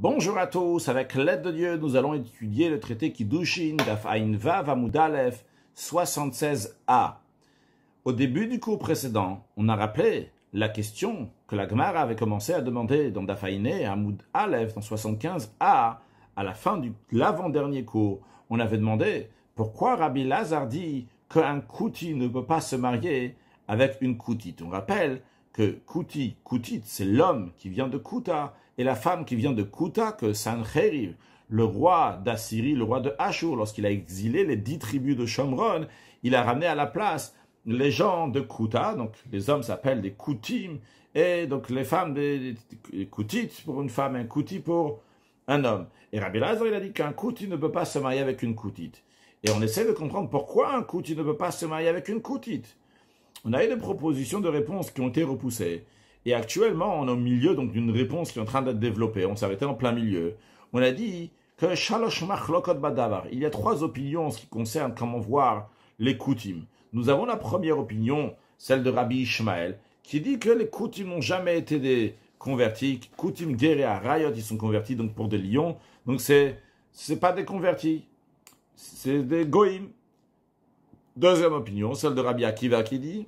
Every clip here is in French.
Bonjour à tous, avec l'aide de Dieu, nous allons étudier le traité Kiddushin Dafaïn Vav Aleph, 76a. Au début du cours précédent, on a rappelé la question que la Gemara avait commencé à demander dans Dafaïné, Amoud Aleph dans 75a, à la fin de l'avant-dernier cours. On avait demandé pourquoi Rabbi Lazar dit qu'un Kouti ne peut pas se marier avec une Koutite. On rappelle que Kouti, Koutite, c'est l'homme qui vient de Kouta et la femme qui vient de Kuta, que Sancheriv, le roi d'Assyrie, le roi de Ashur, lorsqu'il a exilé les dix tribus de Shomron, il a ramené à la place les gens de Kuta, donc les hommes s'appellent des Kutim, et donc les femmes des, pour une femme, un Kouti pour un homme. Et Rabbi Lazar, il a dit qu'un Kouti ne peut pas se marier avec une Koutite. Et on essaie de comprendre pourquoi un Kouti ne peut pas se marier avec une Koutite. On a eu des propositions de réponse qui ont été repoussées. Et actuellement, on est au milieu donc d'une réponse qui est en train d'être développée. On s'arrêtait en plein milieu. On a dit que Il y a trois opinions en ce qui concerne comment voir les coutumes. Nous avons la première opinion, celle de Rabbi Ishmael, qui dit que les coutumes n'ont jamais été des convertis. Koutim guéris à Rayot, ils sont convertis donc pour des lions. Donc c'est c'est pas des convertis, c'est des goïms. Deuxième opinion, celle de Rabbi Akiva qui dit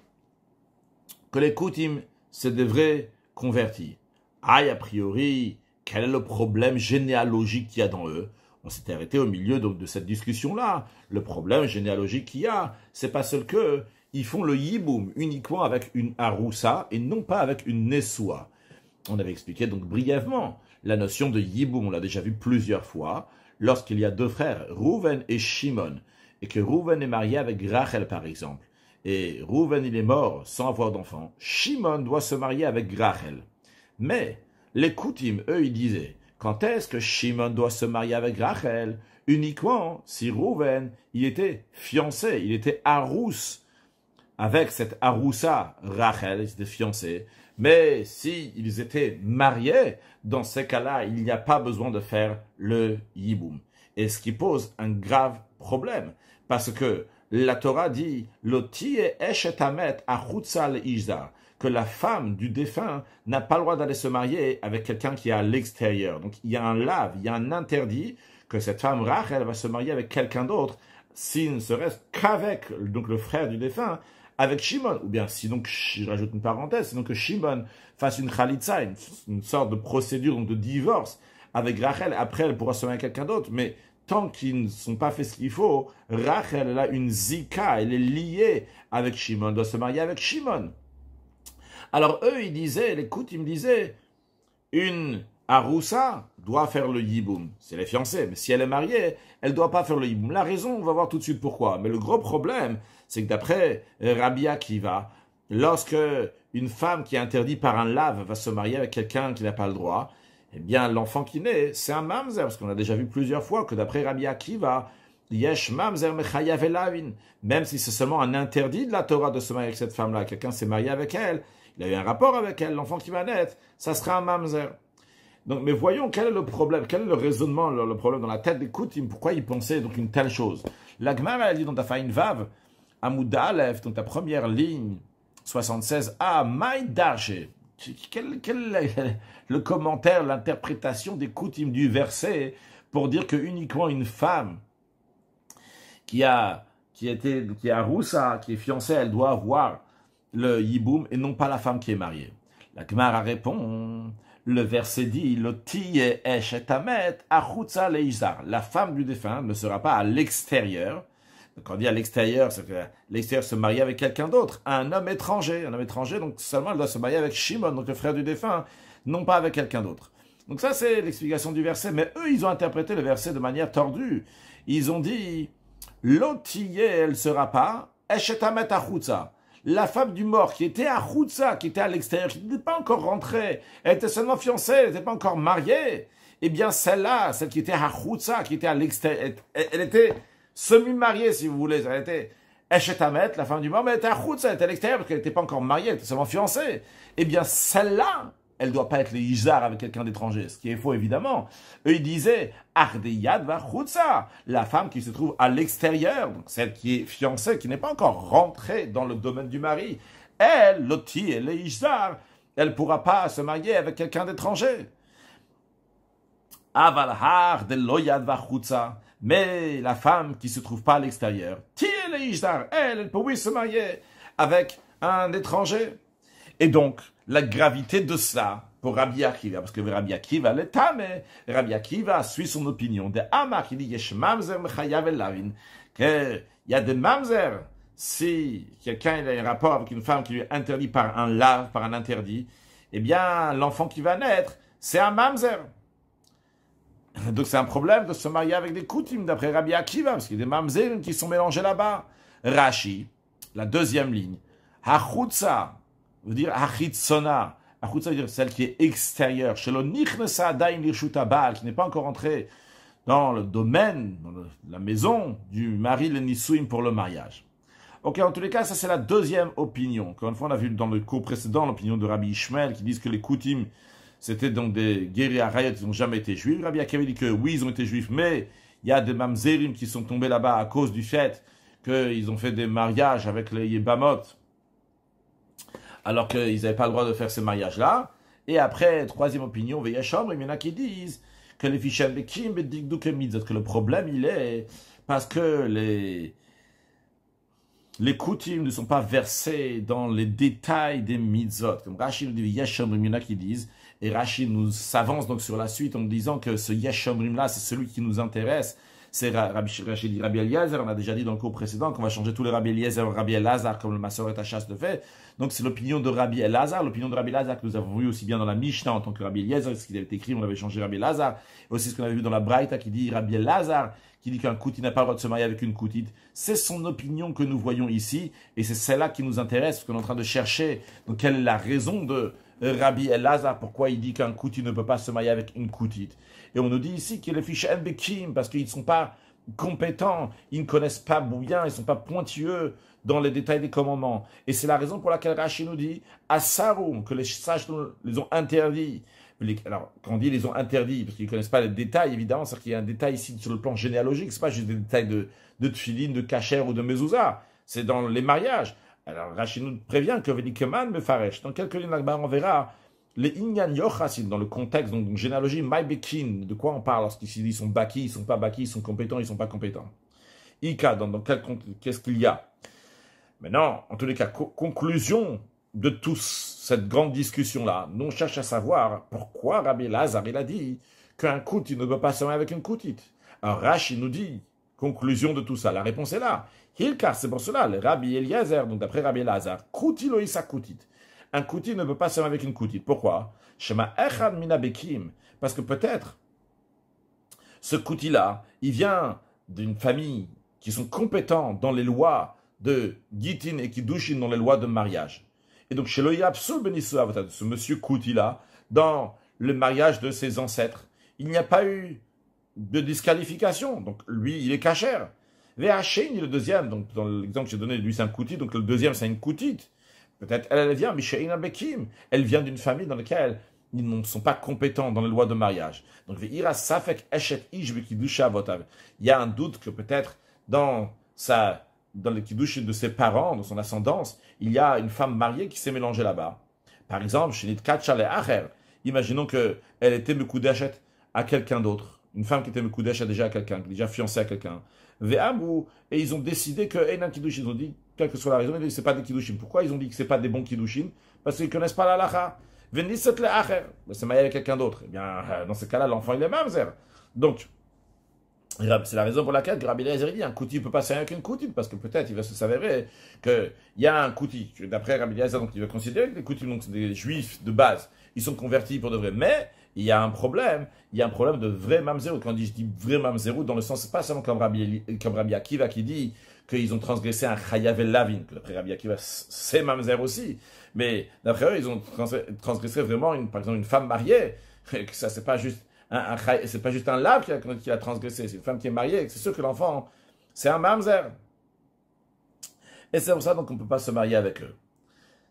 que les coutumes c'est des vrais convertis. a priori, quel est le problème généalogique qu'il y a dans eux On s'était arrêté au milieu de, cette discussion-là. Le problème généalogique qu'il y a, c'est pas seul que ils font le yiboum uniquement avec une haroussa et non pas avec une nessoua. On avait expliqué donc brièvement la notion de yiboum, on l'a déjà vu plusieurs fois, lorsqu'il y a deux frères, Rouven et Shimon, et que Rouven est marié avec Rachel par exemple et Rouven il est mort sans avoir d'enfant, Shimon doit se marier avec Rachel. Mais les coutumes, eux, ils disaient, quand est-ce que Shimon doit se marier avec Rachel Uniquement si Rouven, il était fiancé, il était arousse avec cette aroussa Rachel, ils étaient fiancés. Mais s'ils étaient mariés, dans ces cas-là, il n'y a pas besoin de faire le yiboum. Et ce qui pose un grave problème, parce que la Torah dit que la femme du défunt n'a pas le droit d'aller se marier avec quelqu'un qui est à l'extérieur. Donc il y a un lave, il y a un interdit que cette femme Rachel va se marier avec quelqu'un d'autre, s'il ne serait qu'avec donc le frère du défunt, avec Shimon. Ou bien si donc, je rajoute une parenthèse, sinon que Shimon fasse une chalitza, une, sorte de procédure donc de divorce avec Rachel, après elle pourra se marier avec quelqu'un d'autre, mais tant qu'ils ne sont pas fait ce qu'il faut, Rachel a une zika, elle est liée avec Shimon, doit se marier avec Shimon. Alors eux, ils disaient, écoute, ils me disaient, une Arousa doit faire le yiboum. C'est les fiancés, mais si elle est mariée, elle ne doit pas faire le yiboum. La raison, on va voir tout de suite pourquoi. Mais le gros problème, c'est que d'après euh, Rabia Kiva, lorsque une femme qui est interdite par un lave va se marier avec quelqu'un qui n'a pas le droit, eh bien, l'enfant qui naît, c'est un mamzer, parce qu'on a déjà vu plusieurs fois que d'après Rabbi Akiva, yesh mamzer mechayav elavin, même si c'est seulement un interdit de la Torah de se marier avec cette femme-là, quelqu'un s'est marié avec elle, il a eu un rapport avec elle, l'enfant qui va naître, ça sera un mamzer. Donc, mais voyons quel est le problème, quel est le raisonnement, le, problème dans la tête des pourquoi ils pensaient donc une telle chose. La Gemara dit dans ta faïn vav, Amouda alef » donc ta première ligne, 76a, Maïdarche, quel, est le commentaire, l'interprétation des coutumes du verset pour dire que uniquement une femme qui a qui était qui a roussa, qui est fiancée, elle doit avoir le yiboum et non pas la femme qui est mariée. La khmara répond, le verset dit, le et leizar. La femme du défunt ne sera pas à l'extérieur quand on dit à l'extérieur, c'est que l'extérieur se marie avec quelqu'un d'autre, un homme étranger. Un homme étranger, donc seulement elle doit se marier avec Shimon, donc le frère du défunt, hein, non pas avec quelqu'un d'autre. Donc ça, c'est l'explication du verset. Mais eux, ils ont interprété le verset de manière tordue. Ils ont dit, l'otillé, elle sera pas, La femme du mort qui était à qui était à l'extérieur, qui n'était pas encore rentrée, elle était seulement fiancée, elle n'était pas encore mariée. Eh bien, celle-là, celle qui était à qui était à l'extérieur, elle était semi-mariée, si vous voulez. arrêter était été. la femme du mort, mais elle était à l'extérieur parce qu'elle n'était pas encore mariée, elle était seulement fiancée. Eh bien, celle-là, elle ne doit pas être le avec quelqu'un d'étranger, ce qui est faux évidemment. Eux, ils disaient Ardeyad va la femme qui se trouve à l'extérieur, donc celle qui est fiancée, qui n'est pas encore rentrée dans le domaine du mari. Elle, Loti, elle est Ijzar, elle ne pourra pas se marier avec quelqu'un d'étranger. Avalhar de Loyad va mais la femme qui se trouve pas à l'extérieur, elle, elle oui se marier avec un étranger. Et donc, la gravité de ça pour Rabbi Akiva, parce que Rabbi Akiva le tame, Rabbi Akiva suit son opinion de Amar, qui dit Yesh mamzer Lavin, qu'il y a des mamzer, si quelqu'un a un rapport avec une femme qui lui est interdit par un lave, par un interdit, eh bien, l'enfant qui va naître, c'est un mamzer. Donc c'est un problème de se marier avec des coutumes, d'après Rabbi Akiva, parce qu'il y a des mamzerim qui sont mélangés là-bas. Rashi, la deuxième ligne. Hachutsa veut dire achitsona. Hachutsa veut dire celle qui est extérieure. Chez le Nichnesa Daim qui n'est pas encore entrée dans le domaine, dans la maison du mari le Nisuim pour le mariage. Ok, en tous les cas, ça c'est la deuxième opinion. Encore une fois, on a vu dans le cours précédent l'opinion de Rabbi Ishmael qui disent que les coutumes c'était donc des guerriers Arayot qui n'ont jamais été juifs. Rabbi Akiva dit que oui, ils ont été juifs, mais il y a des mamzerim qui sont tombés là-bas à cause du fait qu'ils ont fait des mariages avec les Yébamot, alors qu'ils n'avaient pas le droit de faire ces mariages-là. Et après, troisième opinion, il y en a qui disent que les que le problème, il est parce que les, les coutumes ne sont pas versées dans les détails des mitzvot. Comme dit, il y a qui disent et Rachid nous s'avance donc sur la suite en disant que ce Yeshomrim là, c'est celui qui nous intéresse. C'est Rabbi Rachid Rabbi Eliezer. On a déjà dit dans le cours précédent qu'on va changer tous les Rabbi Eliezer en Rabbi Elazar comme le Masoret chasse le fait. Donc c'est l'opinion de Rabbi Elazar, l'opinion de Rabbi Elazar que nous avons vu aussi bien dans la Mishnah en tant que Rabbi Eliezer, ce qu'il avait écrit, on avait changé Rabbi Elazar. Aussi ce qu'on avait vu dans la Braïta qui dit Rabbi Elazar qui dit qu'un koutit n'a pas le droit de se marier avec une koutite. C'est son opinion que nous voyons ici, et c'est celle-là qui nous intéresse, ce qu'on est en train de chercher donc, quelle est la raison de Rabbi Elazar, pourquoi il dit qu'un kouti ne peut pas se mailler avec une koutite. Et on nous dit ici qu'il est en Bekim, parce qu'ils ne sont pas compétents, ils ne connaissent pas bien, ils ne sont pas pointueux dans les détails des commandements. Et c'est la raison pour laquelle Rachid nous dit, à Sarum, que les sages les ont interdits. Alors, quand on dit les ont interdits, parce qu'ils ne connaissent pas les détails, évidemment, c'est à dire qu'il y a un détail ici sur le plan généalogique, c'est pas juste des détails de, de tfilin, de kacher ou de mezouza, c'est dans les mariages. Alors Rashi nous prévient que Venikeman me faresh. Dans quelques lignes on verra les Inyan Yochasin dans le contexte, donc une généalogie Maibekin, de quoi on parle lorsqu''ils ils sont baki, ils sont pas baki, ils sont compétents, ils sont pas compétents. Ika, dans, quel quel qu'est-ce qu'il y a Maintenant, en tous les cas, conclusion de toute cette grande discussion-là. Nous, on cherche à savoir pourquoi Rabbi Lazare il a dit qu'un kouti ne peut pas semer avec une koutit. Alors Rashi nous dit Conclusion de tout ça, la réponse est là. Hilkar, c'est pour cela, le Rabbi Eliezer, donc d'après Rabbi Elazar, Koutit. Un Koutit ne peut pas se avec une Koutit. Pourquoi Parce que peut-être, ce kouti là il vient d'une famille qui sont compétents dans les lois de Gitin et kidushin, dans les lois de mariage. Et donc, chez ben ce monsieur kouti là dans le mariage de ses ancêtres, il n'y a pas eu de disqualification. Donc lui, il est cachère. Ve'achein, le deuxième. Donc dans l'exemple que j'ai donné, lui c'est un koutit, donc le deuxième c'est une koutite. Peut-être elle, elle vient, Bekim. Elle vient d'une famille dans laquelle ils ne sont pas compétents dans les lois de mariage. Donc Il y a un doute que peut-être dans sa dans le kiddush de ses parents, dans son ascendance, il y a une femme mariée qui s'est mélangée là-bas. Par exemple, chez et le Imaginons que elle était Mekoudachet à quelqu'un d'autre. Une femme qui était Mekoudesh a déjà quelqu'un, déjà fiancée à quelqu'un. Et ils ont décidé que eh, ils ont dit, quelle que soit la raison, ce n'est pas des Kiddushim. Pourquoi ils ont dit que c'est pas des bons Kiddushim Parce qu'ils connaissent pas la lacha. le acher. Bah, c'est marié avec quelqu'un d'autre. Eh bien, euh, dans ce cas-là, l'enfant, il est mamzer. Donc, c'est la raison pour laquelle Rabbi Eliezer dit un kouti peut passer avec une kouti parce que peut-être il va se s'avérer qu'il y a un kouti. D'après Rabbi Eliezer, donc il va considérer que les kouti, donc des juifs de base, ils sont convertis pour de vrai. Mais il y a un problème. Il y a un problème de vrai mamzerou. Quand je dis vrai mamzerou, dans le sens, pas seulement comme Rabbi, Akiva qui dit qu'ils ont transgressé un chayav lavin, que D'après Rabbi Akiva, c'est mamzer aussi. Mais d'après eux, ils ont transgressé vraiment, une, par exemple, une femme mariée. Que ça, c'est pas juste un, c'est pas juste un lav qui a, transgressé. C'est une femme qui est mariée. C'est sûr que l'enfant, c'est un mamzer. Et c'est pour ça donc on peut pas se marier avec eux.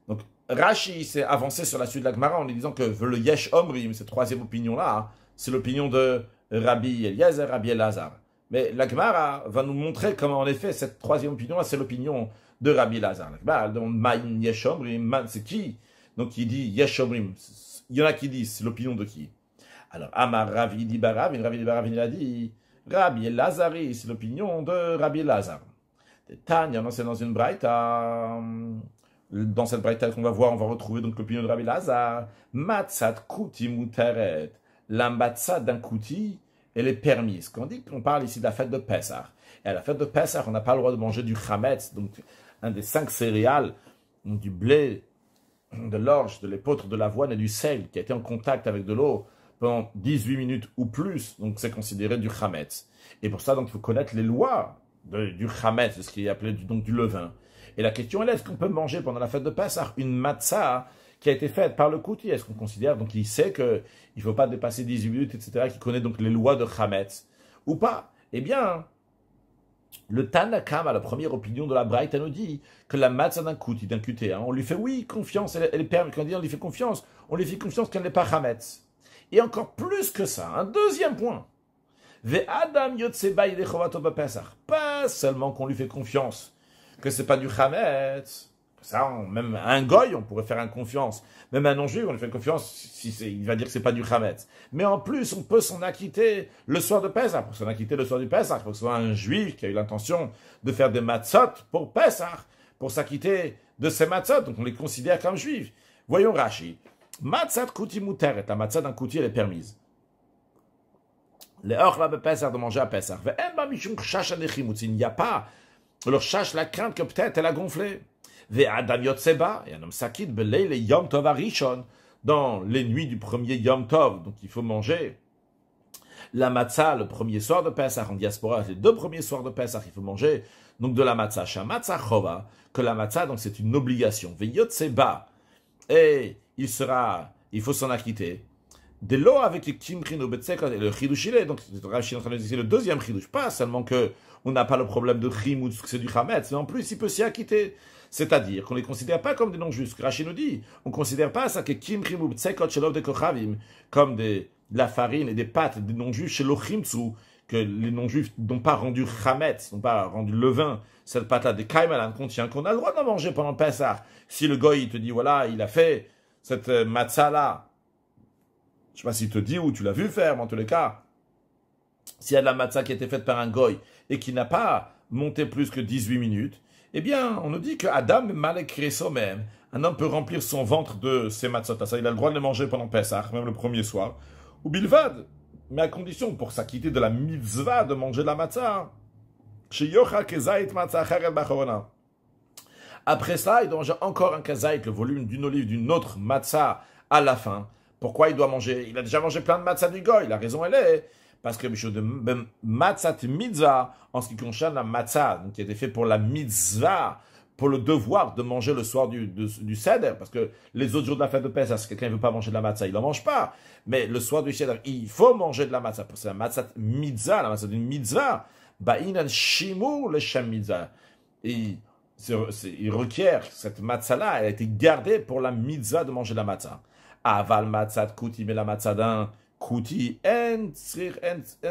Donc Rashi s'est avancé sur la suite de gemara en lui disant que le Yesh Omrim, cette troisième opinion-là, hein, c'est l'opinion de Rabbi Eliezer, Rabbi Elazar. Mais la gemara va nous montrer comment, en effet, cette troisième opinion-là, c'est l'opinion de Rabbi Lazar. donc demande c'est qui Donc il dit Yesh Omrim. Il y en a qui disent, c'est l'opinion de qui Alors, Amar Ravi Dibaravin, Ravi Dibaravin, il a dit Rabbi c'est l'opinion de Rabbi Lazar. Tanya, non, c'est dans une t'as... Dans cette bretelle qu'on va voir, on va retrouver donc l'opinion de Rabbi Lazar. Matzat kuti La matzat d'un kuti, elle est permise. Quand on dit qu'on parle ici de la fête de Pessah, et à la fête de Pessah, on n'a pas le droit de manger du chametz, donc un des cinq céréales, du blé, de l'orge, de l'épeautre, de l'avoine et du sel, qui a été en contact avec de l'eau pendant 18 minutes ou plus, donc c'est considéré du chametz. Et pour ça, donc, il faut connaître les lois du chametz, de ce qui est appelé donc du levain. Et la question est, est-ce qu'on peut manger pendant la fête de Pessah une matzah qui a été faite par le Kouti Est-ce qu'on considère, donc il sait qu'il ne faut pas dépasser 18 minutes, etc., qui connaît donc les lois de Khametz ou pas Eh bien, le Tanakam, à la première opinion de la Bright, nous dit que la matzah d'un Kouti, d'un Kuté, hein, on lui fait, oui, confiance, elle, elle permet, quand on lui fait confiance, on lui fait confiance qu'elle n'est pas Khametz. Et encore plus que ça, un deuxième point. Pas seulement qu'on lui fait confiance que c'est pas du Hametz. Ça, même un goy, on pourrait faire une confiance. Même un non-juif, on lui fait confiance si il va dire que c'est pas du Hametz. Mais en plus, on peut s'en acquitter le soir de Pesach. Pour s'en acquitter le soir du Pesach, il faut que ce soit un juif qui a eu l'intention de faire des matzot pour Pesach, pour s'acquitter de ces matzot. Donc on les considère comme juifs. Voyons rachi matzot kuti est un matzat d'un kouti, elle est permise. Les de Pesach, de manger à Pesach. Il n'y a pas leur cherche la crainte que peut-être elle a gonflé. Yotseba, et un homme s'acquitte, Tov dans les nuits du premier Yom Tov, donc il faut manger. La matzah, le premier soir de Pesach, en diaspora, les deux premiers soirs de Pesach, il faut manger, donc de la matzah, Chova, que la matzah, donc c'est une obligation. et il sera, il faut s'en acquitter. De l'eau avec le kimrin au et le chidush il est, donc c'est le deuxième chidush, pas seulement que on n'a pas le problème de chim ou c'est du chametz, mais en plus, il peut s'y acquitter. C'est-à-dire qu'on ne les considère pas comme des non que Rachid nous dit, on ne considère pas ça que kim chim ou shelov de kochavim, comme des, de la farine et des pâtes des non-juifs chez l'ochimtsu, que les non-juifs n'ont pas rendu chametz, n'ont pas rendu levain, cette pâte-là de kaimalan contient, qu'on a le droit d'en manger pendant Pessah. Si le goy te dit, voilà, il a fait cette euh, matzah-là, je sais pas s'il te dit ou tu l'as vu faire, mais en tous les cas, s'il y a de la matzah qui a été faite par un goy et qui n'a pas monté plus que 18 minutes, eh bien, on nous dit que Adam malgré même, un homme peut remplir son ventre de ses matzot. Ça, il a le droit de les manger pendant Pesach, même le premier soir. Ou bilvad, mais à condition pour s'acquitter de la mitzvah de manger de la matzah. Hein. Après ça, il doit encore un kazaït, le volume d'une olive d'une autre matzah à la fin. Pourquoi il doit manger Il a déjà mangé plein de matzah du goy. La raison, elle est parce que de matzat mitzvah, en ce qui concerne la matzah, qui a été fait pour la mitzvah, pour le devoir de manger le soir du, du, parce que les autres jours de la fête de Pessah, si quelqu'un ne veut pas manger de la matzah, il n'en mange pas. Mais le soir du seder, il faut manger de la matzah, parce que la matzah mitzvah, la matzah d'une mitzvah, le shem Et il requiert cette matzah-là, elle a été gardée pour la mitzvah de manger de la matzah. Aval matzah kuti mais la matzah d'un Kouti, Si quelqu'un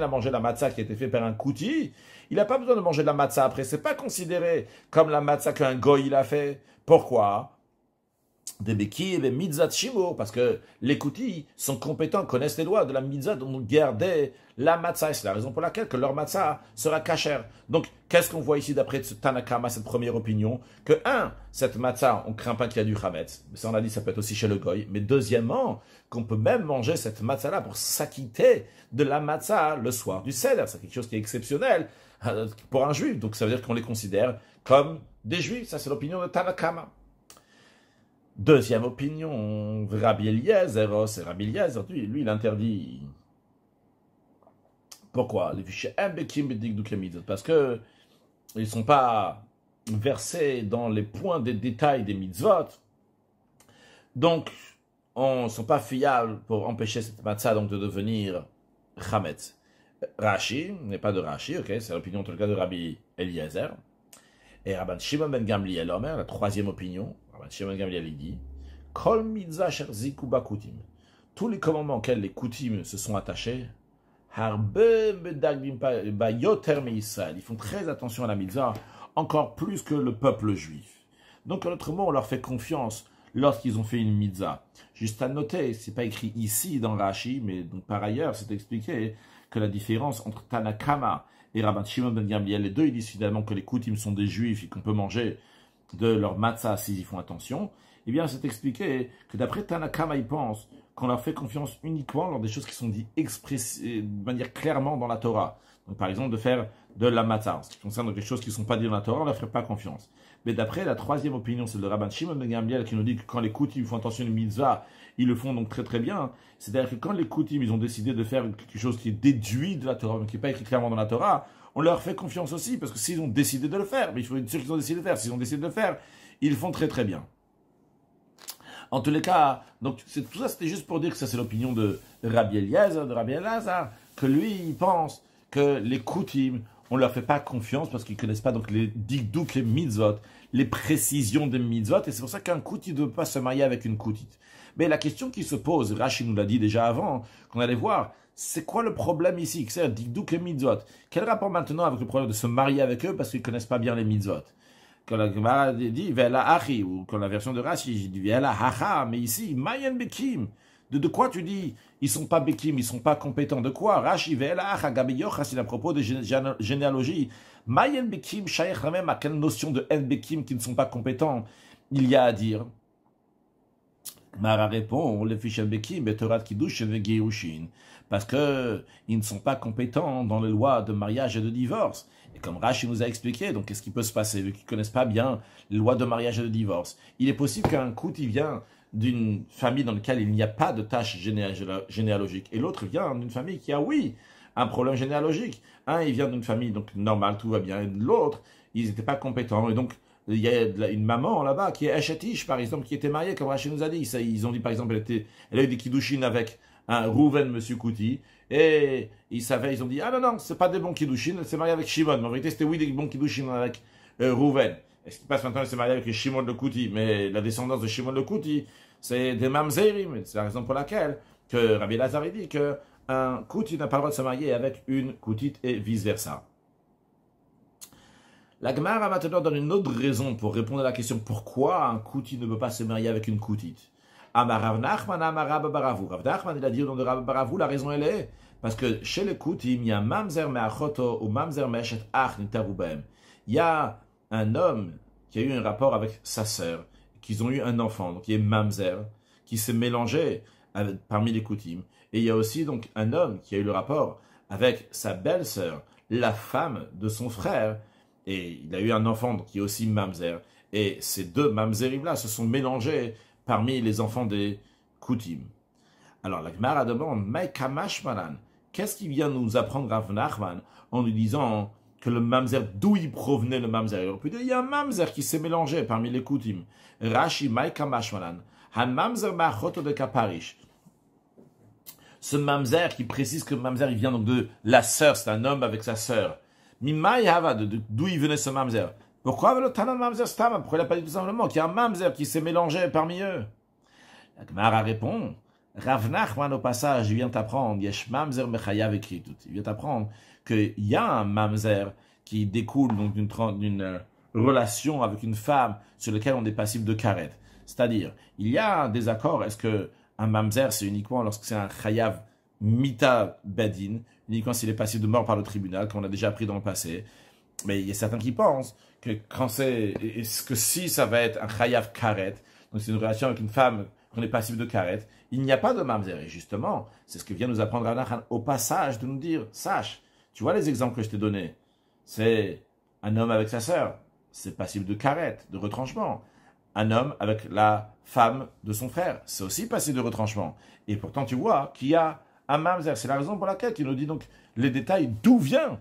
a mangé la matzah qui a été faite par un kouti, il n'a pas besoin de manger de la matzah après. C'est pas considéré comme la matzah qu'un goy il a fait. Pourquoi? des béquilles et des parce que les koutis sont compétents, connaissent les lois de la Mitzah dont on gardait la matzah, et c'est la raison pour laquelle que leur matzah sera cachère. Donc, qu'est-ce qu'on voit ici d'après ce Tanakama, cette première opinion Que, un, cette matzah, on craint pas qu'il y a du chametz, ça on a dit, ça peut être aussi chez le goy, mais deuxièmement, qu'on peut même manger cette matzah-là pour s'acquitter de la matzah le soir du seder, c'est quelque chose qui est exceptionnel euh, pour un juif, donc ça veut dire qu'on les considère comme des juifs, ça c'est l'opinion de Tanakama. Deuxième opinion, Rabbi Eliezer, c'est Rabbi Eliezer, lui, il interdit. Pourquoi Parce que ils ne sont pas versés dans les points de détail des mitzvot. Donc, ils ne sont pas fiables pour empêcher cette matzah donc, de devenir chametz. Rashi, n'est pas de Rashi, ok, c'est l'opinion en cas de Rabbi Eliezer. Et Rabban Shimon ben Gamliel Homer, la troisième opinion, Shimon Gamliel dit Kol Tous les commandements auxquels les coutumes se sont attachés, Ils font très attention à la mitzvah, encore plus que le peuple juif. Donc, en autre mot, on leur fait confiance lorsqu'ils ont fait une mitzvah. Juste à noter, ce n'est pas écrit ici dans Rashi, mais par ailleurs, c'est expliqué que la différence entre Tanakama et Rabban Shimon ben Gamliel, les deux, ils disent finalement que les coutumes sont des juifs et qu'on peut manger de leur matzah s'ils y font attention, eh bien, c'est expliqué que d'après Tanakama, ils pensent qu'on leur fait confiance uniquement lors des choses qui sont dites euh, de manière clairement dans la Torah. Donc, par exemple, de faire de la matzah. En ce qui concerne les choses qui ne sont pas dites dans la Torah, on ne leur ferait pas confiance. Mais d'après la troisième opinion, celle de Rabban Shimon de ben Gambiel, qui nous dit que quand les Koutim font attention à une mitzvah, ils le font donc très très bien. C'est-à-dire que quand les Koutim, ils ont décidé de faire quelque chose qui est déduit de la Torah, mais qui n'est pas écrit clairement dans la Torah, on leur fait confiance aussi, parce que s'ils ont décidé de le faire, mais il faut être sûr qu'ils ont décidé de le faire, s'ils ont décidé de le faire, ils font très très bien. En tous les cas, donc tout ça c'était juste pour dire que ça c'est l'opinion de Rabbi Eliezer, de Rabbi Elazar, que lui il pense que les Koutim, on ne leur fait pas confiance parce qu'ils ne connaissent pas donc les dikdouk les mitzvot, les précisions des mitzvot, et c'est pour ça qu'un Kouti ne peut pas se marier avec une koutite. Mais la question qui se pose, Rachid nous l'a dit déjà avant, hein, qu'on allait voir, c'est quoi le problème ici mitzvot. Quel rapport maintenant avec le problème de se marier avec eux parce qu'ils ne connaissent pas bien les mitzvot Quand la Gemara dit Vela ou quand la version de Rashi dit mais ici, Mayan Bekim. De, quoi tu dis Ils sont pas Bekim, ils sont pas compétents. De quoi Rashi Vela c'est à propos de généalogie. Mayen Bekim, Shaykh même à quelle notion de En Bekim qui ne sont pas compétents il y a à dire Mara répond, le fisha bekim, betorat parce que ils ne sont pas compétents dans les lois de mariage et de divorce. Et comme Rachid nous a expliqué, donc qu'est-ce qui peut se passer, vu qu'ils ne connaissent pas bien les lois de mariage et de divorce Il est possible qu'un coup, il vient d'une famille dans laquelle il n'y a pas de tâche généalogiques, généalogique, et l'autre vient d'une famille qui a, oui, un problème généalogique. Un, il vient d'une famille, donc normale, tout va bien, et l'autre, ils n'étaient pas compétents, et donc il y a une maman là-bas qui est Eshetish, par exemple, qui était mariée, comme Rachid nous a dit. Ils ont dit, par exemple, elle, était, elle a eu des kidouchines avec un hein, Rouven, Monsieur Kouti, et ils savaient, ils ont dit, ah non, non, c'est pas des bons Kiddushin, elle s'est mariée avec Shimon, mais en vérité c'était oui des bons Kiddushin avec euh, Rouven. Et ce qui passe maintenant, elle s'est mariée avec Shimon le Kouti, mais la descendance de Shimon le Kouti, c'est des Mamzerim, c'est la raison pour laquelle que Rabbi Lazare dit que un Kouti n'a pas le droit de se marier avec une Koutite et vice versa. La Gemara maintenant donné une autre raison pour répondre à la question pourquoi un Kouti ne peut pas se marier avec une Koutite il a dit au de la raison elle est. Parce que chez les Koutim, il y a Mamzer Meachoto ou Mamzer Meshet Ach Il y a un homme qui a eu un rapport avec sa sœur, qu'ils ont eu un enfant, donc il y Mamzer, qui s'est mélangé parmi les Koutim. Et il y a aussi donc un homme qui a eu le rapport avec sa belle-sœur, la femme de son frère, et il a eu un enfant qui est aussi Mamzer. Et ces deux Mamzerim-là se sont mélangés parmi les enfants des Koutim. Alors la Gemara demande, mais qu'est-ce qui vient nous apprendre Rav en nous disant que le mamzer, d'où il provenait le mamzer Il il y a un mamzer qui s'est mélangé parmi les Koutim. Rashi, mais mamzer de kaparish. Ce mamzer qui précise que mamzer, il vient donc de la sœur, c'est un homme avec sa sœur. Mimai hava, d'où il venait ce mamzer pourquoi Pourquoi il n'a pas dit tout simplement qu'il y a un mamzer qui s'est mélangé parmi eux La Gemara répond Rav au passage, vient t'apprendre, Yesh Mamzer Il vient t'apprendre qu'il y a un Mamzer qui découle donc d'une euh, relation avec une femme sur laquelle on est passible de karet. C'est-à-dire, il y a un désaccord. Est-ce que un Mamzer, c'est uniquement lorsque c'est un Chayav Mita Badin, uniquement s'il est passible de mort par le tribunal, qu'on a déjà appris dans le passé Mais il y a certains qui pensent que quand c'est, est-ce que si ça va être un chayav karet, donc c'est une relation avec une femme qu'on est passible de karet, il n'y a pas de mamzer. Et justement, c'est ce que vient nous apprendre Anachan au passage de nous dire, sache, tu vois les exemples que je t'ai donnés, c'est un homme avec sa sœur, c'est passible de karet, de retranchement. Un homme avec la femme de son frère, c'est aussi passible de retranchement. Et pourtant, tu vois qu'il y a un mamzer. C'est la raison pour laquelle il nous dit donc les détails d'où vient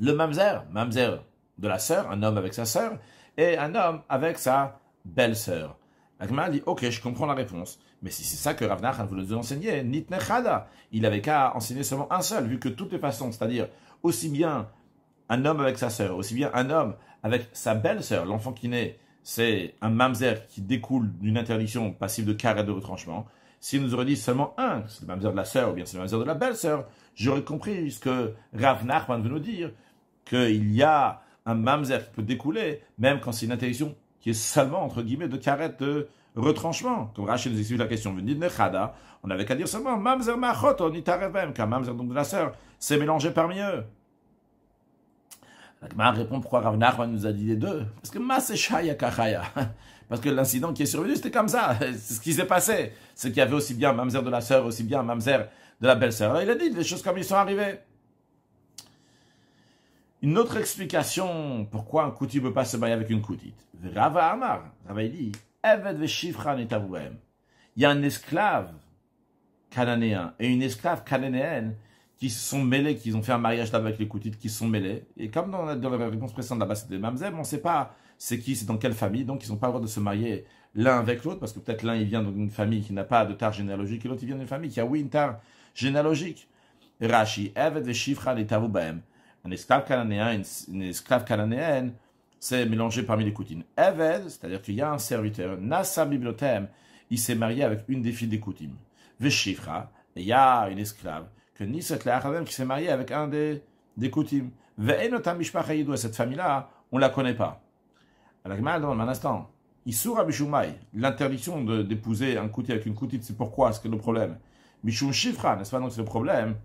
le mamzer. Mamzer, de la sœur, un homme avec sa sœur, et un homme avec sa belle-sœur. Akma dit, ok, je comprends la réponse. Mais si c'est ça que Rav Nachman voulait nous enseigner, Nitnechada, il avait qu'à enseigner seulement un seul, vu que toutes les façons, c'est-à-dire aussi bien un homme avec sa sœur, aussi bien un homme avec sa belle-sœur, l'enfant qui naît, c'est un mamzer qui découle d'une interdiction passive de carré de retranchement. S'il nous aurait dit seulement un, c'est le mamzer de la sœur ou bien c'est le mamzer de la belle-sœur, j'aurais compris ce que Rav Nachman veut nous dire, qu'il y a un mamzer peut découler, même quand c'est une interdiction qui est seulement, entre guillemets, de carrette de retranchement. Comme Rachid nous explique la question, on n'avait qu'à dire seulement mamzer machot, on y même, mamzer, donc de la sœur, s'est mélangé parmi eux. La répond pourquoi Rav Nachman nous a dit les deux. Parce que chaya Kachaya. Parce que l'incident qui est survenu, c'était comme ça. C'est ce qui s'est passé. C'est qu'il y avait aussi bien un mamzer de la sœur, aussi bien un mamzer de la belle-sœur. Il a dit les choses comme ils sont arrivées. Une autre explication pourquoi un kouti ne peut pas se marier avec une koutite. Rava Amar, dit, il y a un esclave cananéen et une esclave cananéenne qui se sont mêlés, qui ont fait un mariage avec les Koutites, qui se sont mêlés. Et comme dans la, réponse précédente là-bas, c'était Mamzeb, on ne sait pas c'est qui, c'est dans quelle famille, donc ils n'ont pas le droit de se marier l'un avec l'autre, parce que peut-être l'un il vient d'une famille qui n'a pas de tare généalogique et l'autre il vient d'une famille qui a oui une tare généalogique. Rashi, Evet Veshifra et un esclave cananéen, une, esclave cananéenne, c'est mélangé parmi les coutines. Eved, c'est-à-dire qu'il y a un serviteur, Nassa Biblotem, il s'est marié avec une des filles des coutines. Veshifra, il y a une esclave, que qui s'est mariée avec un des, des coutumes. Cette famille-là, on ne la connaît pas. Alors, Gemara demande, un instant, l'interdiction d'épouser un coutil avec une coutine, c'est pourquoi, c'est le problème. Mishum Shifra, n'est-ce pas, donc c'est le problème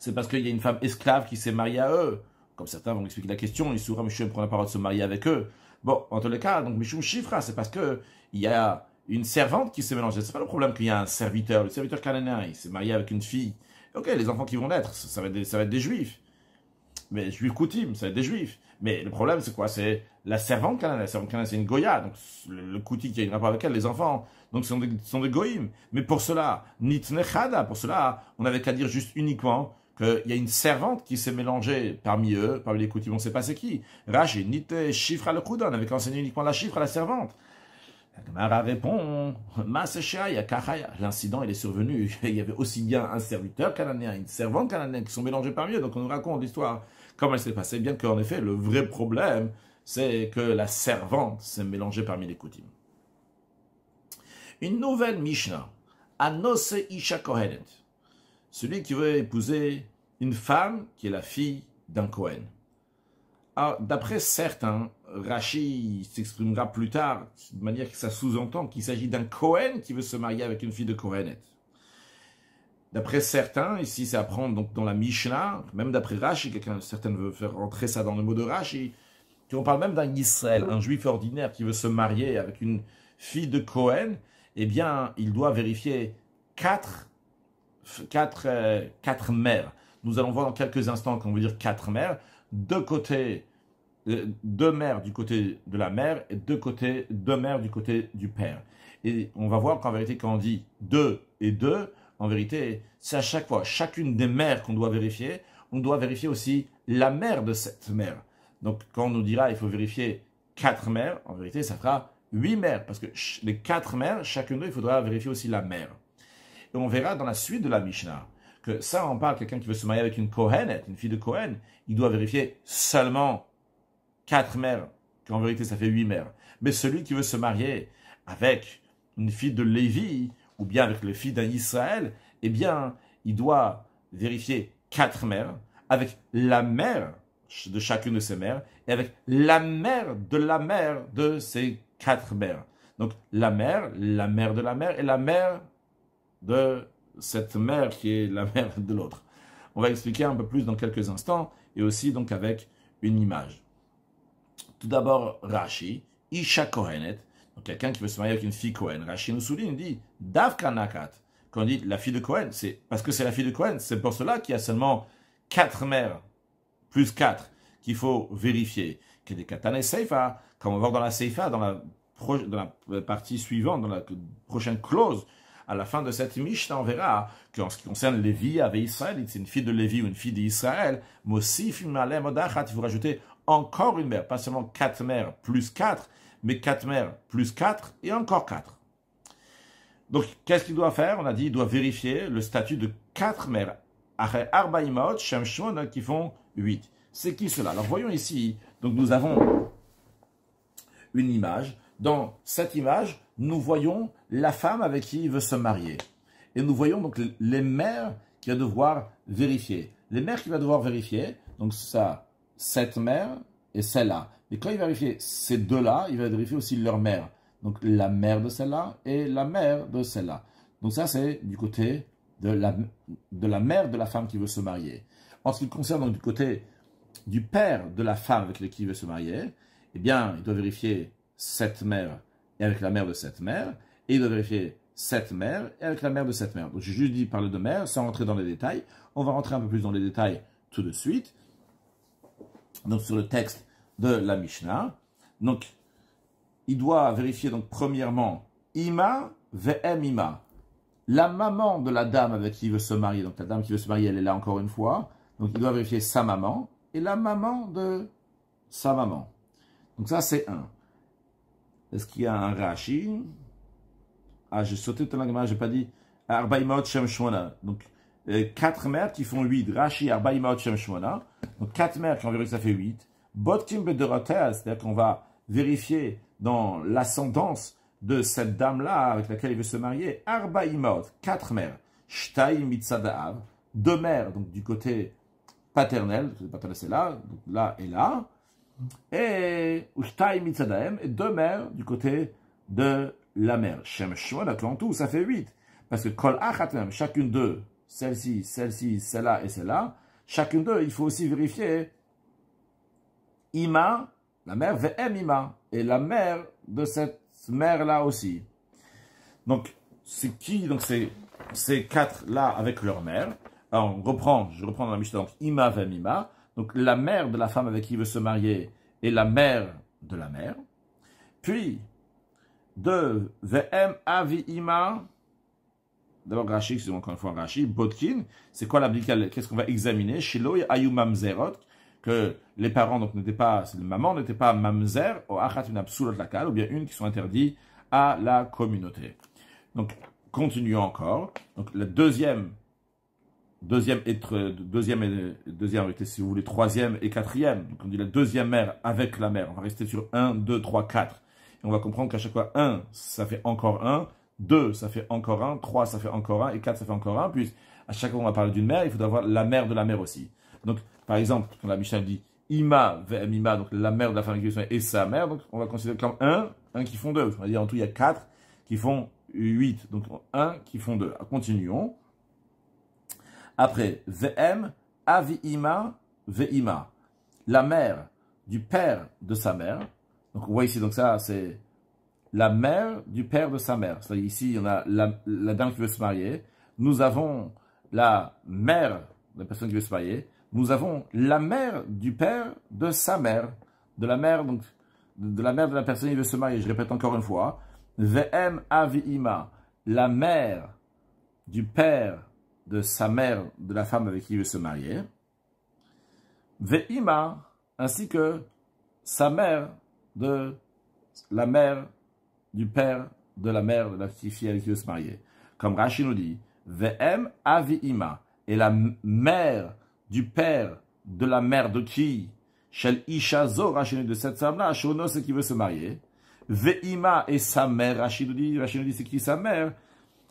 c'est parce qu'il y a une femme esclave qui s'est mariée à eux. Comme certains vont expliquer la question, il sourient, Mishum prend la parole de se marier avec eux. Bon, en tous les cas, donc Mishum chiffre. c'est parce que il y a une servante qui s'est mélangée. C'est pas le problème qu'il y a un serviteur. Le serviteur cananéen, il s'est marié avec une fille. Ok, les enfants qui vont naître, ça, va, être des, juifs. Mais juifs coutumes, ça va être des juifs. Mais le problème, c'est quoi C'est la servante cananéenne. La servante cananéenne, c'est une Goya. Donc, le, le qui a une rapport avec elle, les enfants. Donc, ce sont des, sont Mais pour cela, Nitnechada, pour cela, on n'avait qu'à dire juste uniquement qu'il y a une servante qui s'est mélangée parmi eux, parmi les coutumes, on ne sait pas c'est qui. Rashi, Nite, chiffre à le coudon, avec enseigné uniquement la chiffre à la servante. Gemara répond, l'incident est survenu, il y avait aussi bien un serviteur cananéen, une servante cananéenne qui sont mélangés parmi eux, donc on nous raconte l'histoire, comment elle s'est passée, bien qu'en effet le vrai problème c'est que la servante s'est mélangée parmi les coutumes. Une nouvelle Mishnah, Anose Isha Kohenet, celui qui veut épouser une femme qui est la fille d'un Cohen. Ah, d'après certains, Rachi s'exprimera plus tard de manière que ça sous-entend qu'il s'agit d'un Cohen qui veut se marier avec une fille de Kohenet. D'après certains, ici c'est à prendre donc dans la Mishnah, même d'après Rashi, quelqu'un certains veut faire rentrer ça dans le mot de Rashi, on parle même d'un Israël, un juif ordinaire qui veut se marier avec une fille de Cohen, eh bien il doit vérifier quatre quatre, mères, euh, quatre Nous allons voir dans quelques instants qu'on veut dire quatre mères, euh, Deux côtés, deux mères du côté de la mère et deux côtés, deux mères du côté du père. Et on va voir qu'en vérité, quand on dit deux et deux, en vérité, c'est à chaque fois, chacune des mères qu'on doit vérifier, on doit vérifier aussi la mère de cette mère. Donc quand on nous dira il faut vérifier quatre mères, en vérité, ça fera huit mères, parce que les quatre mères, chacune d'eux, il faudra vérifier aussi la mère. Et on verra dans la suite de la Mishnah que ça, on parle quelqu'un qui veut se marier avec une Kohenet, une fille de Kohen, il doit vérifier seulement quatre mères, qu'en vérité ça fait huit mères. Mais celui qui veut se marier avec une fille de Lévi, ou bien avec le fille d'un Israël, eh bien, il doit vérifier quatre mères, avec la mère de chacune de ses mères, et avec la mère de la mère de ces quatre mères. Donc, la mère, la mère de la mère, et la mère de cette mère qui est la mère de l'autre. On va expliquer un peu plus dans quelques instants, et aussi donc avec une image. Tout d'abord, Rashi, Isha Kohenet, quelqu'un qui veut se marier avec une fille Kohen. Rashi nous souligne, dit, Davka Nakat, quand on dit la fille de Cohen, c'est parce que c'est la fille de Cohen, c'est pour cela qu'il y a seulement quatre mères, plus quatre, qu'il faut vérifier. Que des seifa, comme on va voir dans la seifa, dans la partie suivante, dans la prochaine clause à la fin de cette Mishnah, on verra qu'en ce qui concerne Lévi, avec Israël, c'est une fille de Lévi ou une fille d'Israël, vous rajoutez il faut rajouter encore une mère, pas seulement quatre mères plus quatre, mais quatre mères plus quatre et encore quatre. Donc, qu'est-ce qu'il doit faire On a dit il doit vérifier le statut de quatre mères. Hein, qui font huit. C'est qui cela Alors, voyons ici. Donc, nous avons une image. Dans cette image, nous voyons la femme avec qui il veut se marier. Et nous voyons donc les mères qui va devoir vérifier. Les mères qui va devoir vérifier, donc ça, cette mère et celle-là. Et quand il va vérifier ces deux-là, il va vérifier aussi leur mère. Donc la mère de celle-là et la mère de celle-là. Donc ça, c'est du côté de la, de la mère de la femme qui veut se marier. En ce qui concerne donc du côté du père de la femme avec qui il veut se marier, eh bien, il doit vérifier cette mère et avec la mère de cette mère, et il doit vérifier cette mère et avec la mère de cette mère. Donc j'ai juste dit parler de mère sans rentrer dans les détails. On va rentrer un peu plus dans les détails tout de suite. Donc sur le texte de la Mishnah. Donc il doit vérifier donc premièrement Ima vm Ima. La maman de la dame avec qui il veut se marier, donc la dame qui veut se marier, elle est là encore une fois. Donc il doit vérifier sa maman et la maman de sa maman. Donc ça c'est un. Est-ce qu'il y a un Rashi Ah, j'ai sauté tout le je j'ai pas dit Arbaimot Shem Shmona. Donc, euh, quatre mères qui font 8. Rashi, Arbaimot Shem Shmona. Donc, quatre mères qui ont que ça fait 8. Botkim Bedorotea, c'est-à-dire qu'on va vérifier dans l'ascendance de cette dame-là avec laquelle il veut se marier. Arbaimot, quatre mères. Shtai Mitzadaav, deux mères, donc du côté paternel, le paternel c'est là, donc là et là et et deux mères du côté de la mère Shem Shmon, tout, ça fait huit. Parce que Kol Achatem, chacune d'eux, celle-ci, celle-ci, celle-là et celle-là, chacune d'eux, il faut aussi vérifier Ima, la mère Ve'em Ima, et la mère de cette mère là aussi. Donc, c'est qui Donc, c'est ces quatre-là avec leur mère. Alors, on reprend, je reprends dans la Mishnah, Ima Ve'em Ima, donc la mère de la femme avec qui il veut se marier est la mère de la mère. Puis, de VM Aviima, d'abord Rashi, c'est encore une fois Rashi, Botkin, c'est quoi l'abdicale Qu'est-ce qu'on va examiner Shiloh Ayu Mamzerot, que les parents donc n'étaient pas, c'est les mamans n'étaient pas Mamzer, ou Achat Lakal, ou bien une qui sont interdites à la communauté. Donc, continuons encore. Donc, la deuxième deuxième et, deuxième et, deuxième, si vous voulez, troisième et quatrième. Donc on dit la deuxième mère avec la mère. On va rester sur 1, 2, 3, 4. Et on va comprendre qu'à chaque fois, 1, ça fait encore 1, 2, ça fait encore 1, 3, ça fait encore 1, et 4, ça fait encore 1. Puis à chaque fois on va parler d'une mère, il faut avoir la mère de la mère aussi. Donc par exemple, quand la Mishnah dit Ima, Ima, donc la mère de la est et sa mère, donc on va considérer comme 1, 1 qui font 2. On va dire en tout, il y a 4 qui font 8. Donc 1 qui font 2. Continuons. Après, Ve'em, Avi'ima, V.I.M.A., La mère du père de sa mère. Donc, on voit ici, donc ça, c'est la mère du père de sa mère. C'est-à-dire ici, on a la, dame qui veut se marier. Nous avons la mère de la personne qui veut se marier. Nous avons la mère du père de sa mère. De la mère, donc, de la mère de la personne qui veut se marier. Je répète encore une fois. V.M., avi'ima. La mère du père de sa mère, de la femme avec qui il veut se marier, Ve'ima, ainsi que sa mère de la mère du père de la mère de la fille avec qui il veut se marier. Comme Rashi nous dit, Ve'em et la mère du père de la mère de qui Shel Ishazo, Rashi de cette femme-là, Shono, c'est qui veut se marier. Ve'ima et sa mère, Rashi nous dit, Rashi nous dit, c'est qui sa mère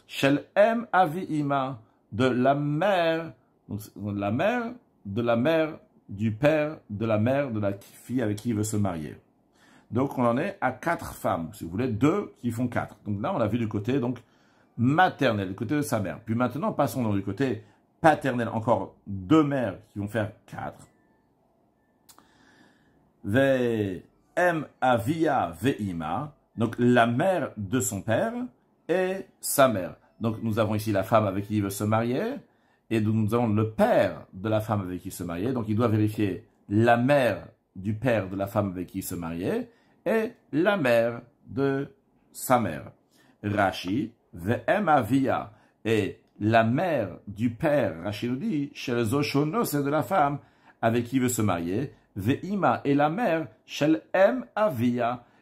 Shel Em avi'ima, de la mère, de la mère, de la mère, du père, de la mère, de la fille avec qui il veut se marier. Donc on en est à quatre femmes, si vous voulez, deux qui font quatre. Donc là, on l'a vu du côté donc maternel, du côté de sa mère. Puis maintenant, passons dans du côté paternel, encore deux mères qui vont faire quatre. Ve M avia veima, donc la mère de son père et sa mère. Donc nous avons ici la femme avec qui il veut se marier, et nous avons le père de la femme avec qui il se marier, donc il doit vérifier la mère du père de la femme avec qui il se mariait, et la mère de sa mère. Rashi, Ve'em et la mère du père, Rashi nous dit, Shel Zoshono, c'est de la femme avec qui il veut se marier, Ve'ima, et la mère, chez Em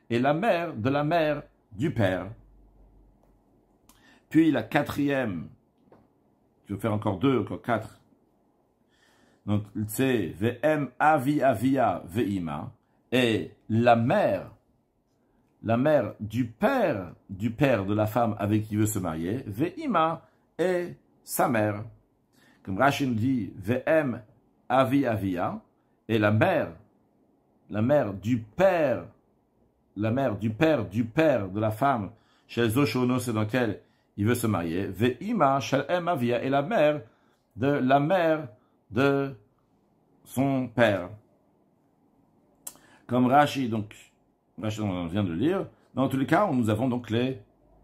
et la mère de la mère du père. Puis la quatrième, je vais faire encore deux, encore quatre. Donc, c'est Vm avi avia vima Et la mère, la mère du père, du père de la femme avec qui il veut se marier, vima et sa mère. Comme Rachid dit, Vm avi avia. Et la mère, la mère du père, la mère du père du père de la femme, chez Zoshono, c'est dans quelle il veut se marier. ima shel avia est la mère de la mère de son père. Comme Rashi, donc, Rashi, on vient de le lire. Dans tous les cas, nous avons donc les,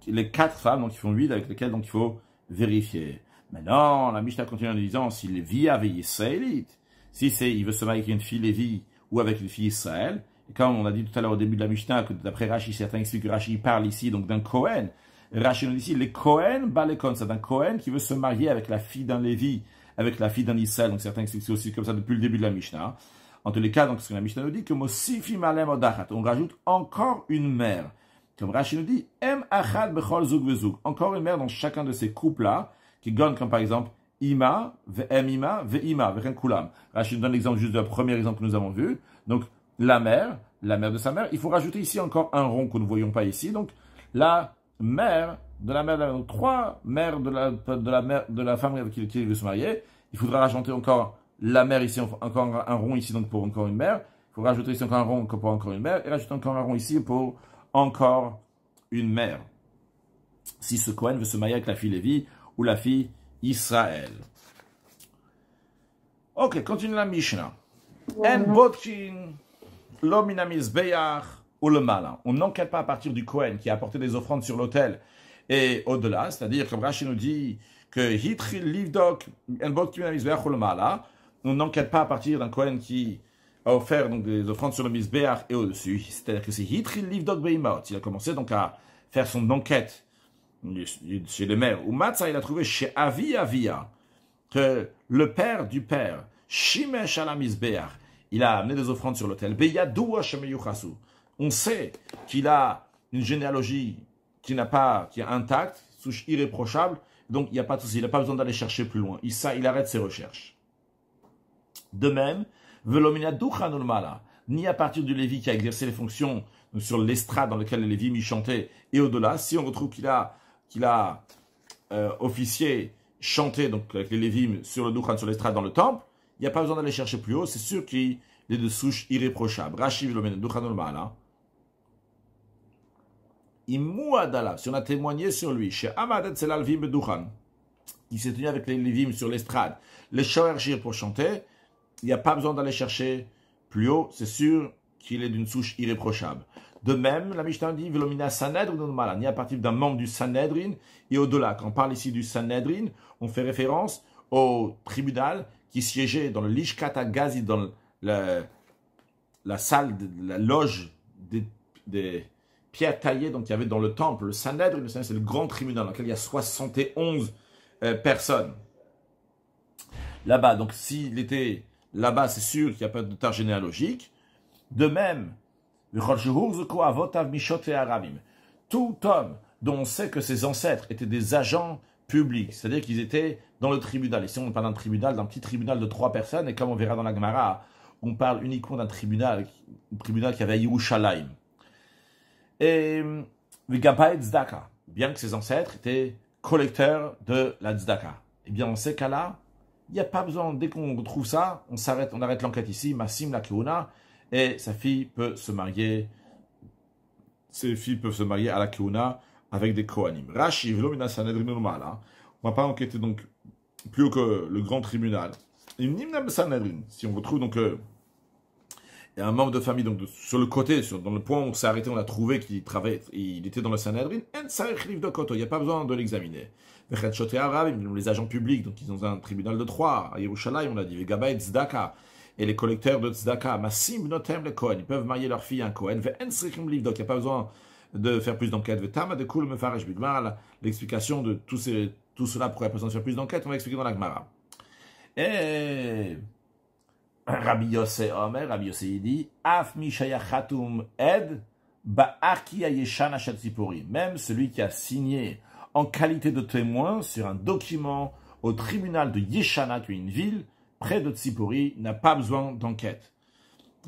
les quatre femmes, donc qui font huit, avec lesquelles donc il faut vérifier. Maintenant, la Mishnah continue en disant, s'il vit avait Israélite, si c'est, il veut se marier avec une fille Lévi ou avec une fille Israël, et comme on a dit tout à l'heure au début de la Mishnah, que d'après Rashi, certains expliquent que Rashi parle ici donc d'un Kohen, Rachid nous dit ici, les Cohen c'est un Cohen qui veut se marier avec la fille d'un Lévi, avec la fille d'un Israël. Donc certains expliquent aussi comme ça depuis le début de la Mishnah. En tous les cas, donc, ce que la Mishnah nous dit, que Mosifi Malem Odachat, on rajoute encore une mère. Comme Rachid nous dit, Em Achad Bechol Zug Vezug, encore une mère dans chacun de ces couples-là, qui gagne comme par exemple Ima, Em Ima, ve Ve'en Kulam. Rachid nous donne l'exemple juste de la première exemple que nous avons vu. Donc, la mère, la mère de sa mère, il faut rajouter ici encore un rond que nous ne voyons pas ici. Donc, là, mère de la mère de la trois mères de la, de la, mère, de la femme avec qui il veut se marier. Il faudra rajouter encore la mère ici, encore un rond ici, donc pour encore une mère. Il faudra rajouter ici encore un rond pour encore une mère. Et rajouter encore un rond ici pour encore une mère. Si ce Cohen veut se marier avec la fille Lévi ou la fille Israël. Ok, continue la Mishnah. En botchin, l'homme on n'enquête pas à partir du Kohen qui a apporté des offrandes sur l'autel et au-delà, c'est-à-dire que Rashi nous dit que on n'enquête pas à partir d'un Kohen qui a offert des offrandes sur le Mizbeach et au-dessus. C'est-à-dire que c'est Hitri Livdok Beimot. Il a commencé donc à faire son enquête chez les maire. Ou Matzah, il a trouvé chez Avi Avia que le père du père, Shimesh Alamizbeach, il a amené des offrandes sur l'autel. Beyadou shemeyuchasu. On sait qu'il a une généalogie qui n'a pas, qui est intacte, souche irréprochable. Donc, il n'y a pas de Il n'a pas besoin d'aller chercher plus loin. Il, arrête ses recherches. De même, Velomina ni à partir du Lévi qui a exercé les fonctions sur l'estrade dans lequel les Lévi chantaient et au-delà, si on retrouve qu'il a, qu'il euh, officier chanté donc avec les Lévim sur le Dukhan, sur l'estrade dans le temple, il n'y a pas besoin d'aller chercher plus haut, c'est sûr qu'il est de souche irréprochable. Rashi Velomina si on a témoigné sur lui, chez Amadet Selalvim Bedouchan, qui s'est tenu avec les Levim sur l'estrade, les Shir pour chanter, il n'y a pas besoin d'aller chercher plus haut, c'est sûr qu'il est d'une souche irréprochable. De même, la Mishnah dit il y à partir d'un membre du Sanhedrin et au-delà. Quand on parle ici du Sanhedrin, on fait référence au tribunal qui siégeait dans le Lishkata dans la, salle, de, la loge des Pierre Taillé, donc il y avait dans le temple, le Sanhedrin, le c'est le grand tribunal dans lequel il y a 71 euh, personnes. Là-bas, donc s'il était là-bas, c'est sûr qu'il n'y a pas de tard généalogique. De même, tout homme dont on sait que ses ancêtres étaient des agents publics, c'est-à-dire qu'ils étaient dans le tribunal. Ici, on parle d'un tribunal, d'un petit tribunal de trois personnes, et comme on verra dans la Gemara, on parle uniquement d'un tribunal, tribunal qui avait à Yerushalayim et Tzedaka, euh, bien que ses ancêtres étaient collecteurs de la Tzedaka. Eh bien, dans ces cas-là, il n'y a pas besoin, dès qu'on trouve ça, on s'arrête, on arrête l'enquête ici, Massim la et sa fille peut se marier, ses filles peuvent se marier à la avec des Kohanim. Rashi, on va pas enquêter donc plus que le grand tribunal. Si on retrouve donc euh, et un membre de famille, donc sur le côté, dans le point où on s'est arrêté, on a trouvé qu'il travaillait, il était dans le Sanhedrin, il n'y a pas besoin de l'examiner. Les agents publics, donc ils ont un tribunal de trois, à Yerushalayim, on a dit, Tzedaka, et les collecteurs de Tzedaka, ils peuvent marier leur fille à un Kohen, il n'y a pas besoin de faire plus d'enquêtes. l'explication de tout, ces, tout cela, pourrait il n'y de faire plus d'enquêtes, on va expliquer dans la Gemara. Et... Rabbi Yoseh Omer, Rabbi Yosef dit, Af Khatum Ed, Ba'arkia Même celui qui a signé en qualité de témoin sur un document au tribunal de Yeshana, qui est une ville, près de Tzipuri, n'a pas besoin d'enquête.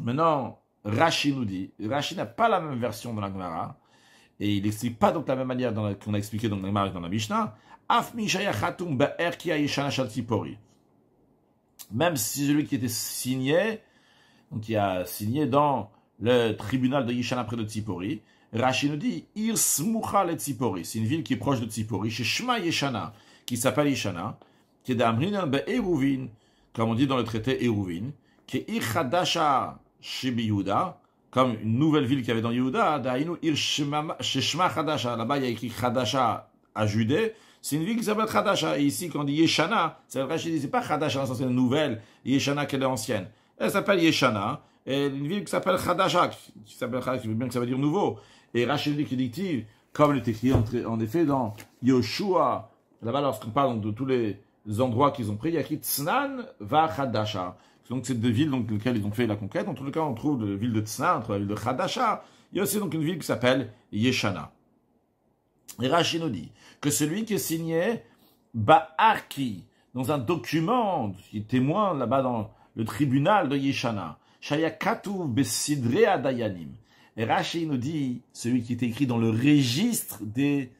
Maintenant, Rashi nous dit, Rashi n'a pas la même version dans la Gemara, et il n'explique pas donc la même manière qu'on a expliqué dans la Gemara et dans la Mishnah, Af Khatoum, Ba'arkia Yeshana Tsipori même si celui qui était signé, donc qui a signé dans le tribunal de Yishana près de Tzipori, Rashi nous dit, Irsmucha le Tzipori, c'est une ville qui est proche de Tzipori, chez Shema Yeshana, qui s'appelle Yeshana, qui est d'Amrinan Eruvin, comme on dit dans le traité Eruvin, qui est comme une nouvelle ville qu'il y avait dans Yehuda, d'Ainu irshma Shema Chadasha, là-bas il y a écrit à Judée, c'est une ville qui s'appelle Khadasha. Hein. Et ici, quand on dit Yeshana, c'est Rachid dit, c'est pas Khadasha c'est une nouvelle, Yeshana qu'elle est ancienne. Elle s'appelle Yeshana, hein. et une ville qui s'appelle Khadasha, hein, qui s'appelle Khadasha, qui veut bien que ça veut dire nouveau. Et Rachid dit qu'il comme il est écrit en effet dans Yoshua, là-bas lorsqu'on parle de tous les endroits qu'ils ont pris, il y a écrit Tsnan va Khadasha. Donc c'est deux villes dans lesquelles ils ont fait la conquête. En tout cas, on trouve la ville de Tsnan, on trouve la ville de Khadasha. Il y a aussi donc une ville qui s'appelle Yeshana. Et Rashi nous dit que celui qui signait Baarki, dans un document qui témoigne là-bas dans le tribunal de Yeshana, Shayakatu Besidrea Dayanim. Et Rashi nous dit, celui qui est écrit dans le registre des